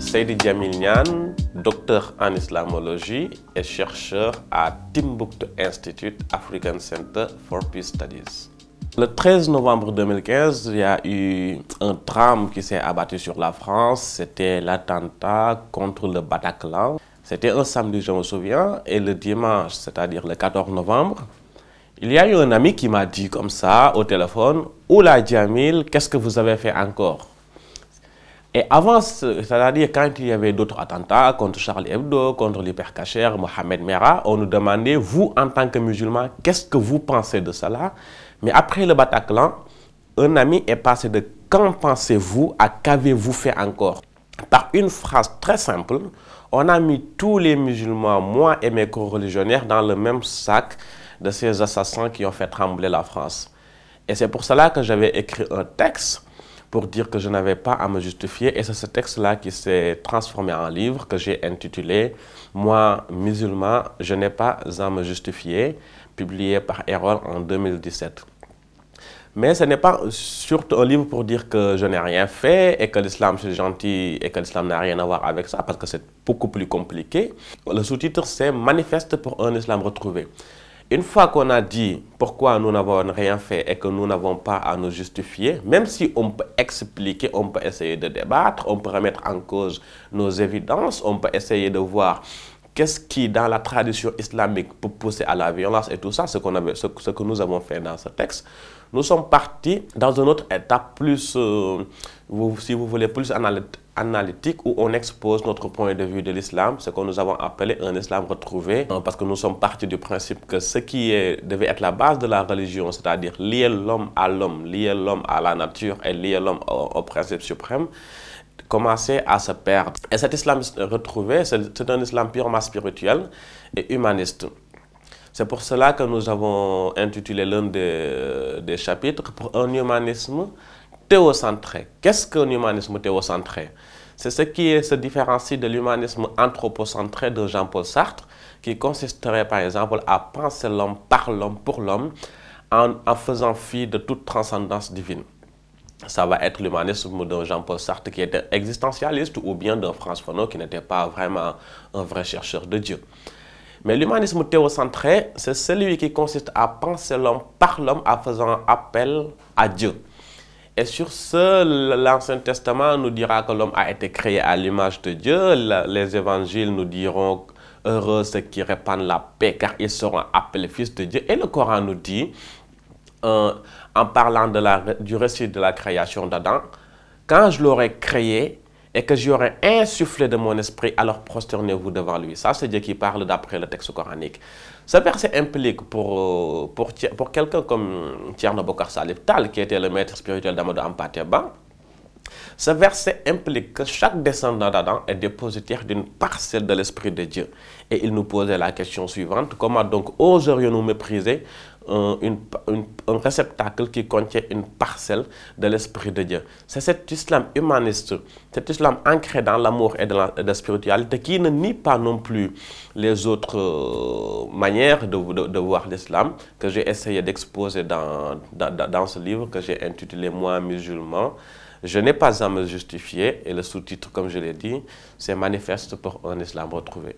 Seydi Djamil Nyan, docteur en islamologie et chercheur à Timbuktu Institute African Center for Peace Studies. Le 13 novembre 2015, il y a eu un drame qui s'est abattu sur la France. C'était l'attentat contre le Bataclan. C'était un samedi, je me souviens, et le dimanche, c'est-à-dire le 14 novembre, il y a eu un ami qui m'a dit comme ça au téléphone, Oula Djamil, qu'est-ce que vous avez fait encore et avant, c'est-à-dire quand il y avait d'autres attentats contre Charlie Hebdo, contre l'hypercacher, Mohamed Merah, on nous demandait, vous en tant que musulman, qu'est-ce que vous pensez de cela Mais après le Bataclan, un ami est passé de qu'en pensez-vous à qu'avez-vous fait encore Par une phrase très simple, on a mis tous les musulmans, moi et mes co-religionnaires, dans le même sac de ces assassins qui ont fait trembler la France. Et c'est pour cela que j'avais écrit un texte pour dire que je n'avais pas à me justifier. Et c'est ce texte-là qui s'est transformé en livre que j'ai intitulé Moi, musulman, je n'ai pas à me justifier, publié par Erol en 2017. Mais ce n'est pas surtout un livre pour dire que je n'ai rien fait et que l'islam c'est gentil et que l'islam n'a rien à voir avec ça parce que c'est beaucoup plus compliqué. Le sous-titre c'est Manifeste pour un islam retrouvé. Une fois qu'on a dit pourquoi nous n'avons rien fait et que nous n'avons pas à nous justifier, même si on peut expliquer, on peut essayer de débattre, on peut remettre en cause nos évidences, on peut essayer de voir qu'est-ce qui, dans la tradition islamique, pour pousser à la violence et tout ça, ce, qu'on avait, ce, que nous avons fait dans ce texte, nous sommes partis dans une autre étape plus, euh, vous, si vous voulez, plus analytique où on expose notre point de vue de l'islam, ce que nous avons appelé un islam retrouvé, hein, parce que nous sommes partis du principe que ce qui est, devait être la base de la religion, c'est-à-dire lier l'homme à l'homme, lier l'homme à la nature et lier l'homme au principe suprême, commencé à se perdre. Et cet islam retrouvé, c'est un islam purement spirituel et humaniste. C'est pour cela que nous avons intitulé l'un des, euh, des, chapitres pour un humanisme théocentré. Qu'est-ce qu'un humanisme théocentré C'est ce qui se différencie de l'humanisme anthropocentré de Jean-Paul Sartre, qui consisterait par exemple à penser l'homme par l'homme pour l'homme en faisant fi de toute transcendance divine ça va être l'humanisme de Jean-Paul Sartre qui était existentialiste ou bien de François Fanon qui n'était pas vraiment un vrai chercheur de Dieu. Mais l'humanisme théocentré, c'est celui qui consiste à penser l'homme par l'homme en faisant appel à Dieu. Et sur ce, l'Ancien Testament nous dira que l'homme a été créé à l'image de Dieu. Les évangiles nous diront heureux ceux qui répandent la paix car ils seront appelés fils de Dieu. Et le Coran nous dit en parlant de la, du récit de la création d'Adam, quand je l'aurai créé et que j'aurai insufflé de mon esprit, alors prosternez-vous devant lui. Ça, c'est Dieu qui parle d'après le texte coranique. Ce verset implique pour, pour, pour quelqu'un comme Tierno Bokar qui était le maître spirituel d'Amadou Ampateba, ce verset implique que chaque descendant d'Adam est dépositaire d'une parcelle de l'Esprit de Dieu. Et il nous posait la question suivante, comment donc oserions-nous mépriser une, une, un réceptacle qui contient une parcelle de l'Esprit de Dieu. C'est cet islam humaniste, cet islam ancré dans l'amour et la, spiritualité qui ne nie pas non plus les autres euh, manières de, de, voir l'islam que j'ai essayé d'exposer dans, dans, dans, ce livre que j'ai intitulé « Moi, musulman ». Je n'ai pas à me justifier et le sous-titre, comme je l'ai dit, c'est « Manifeste pour un islam retrouvé ».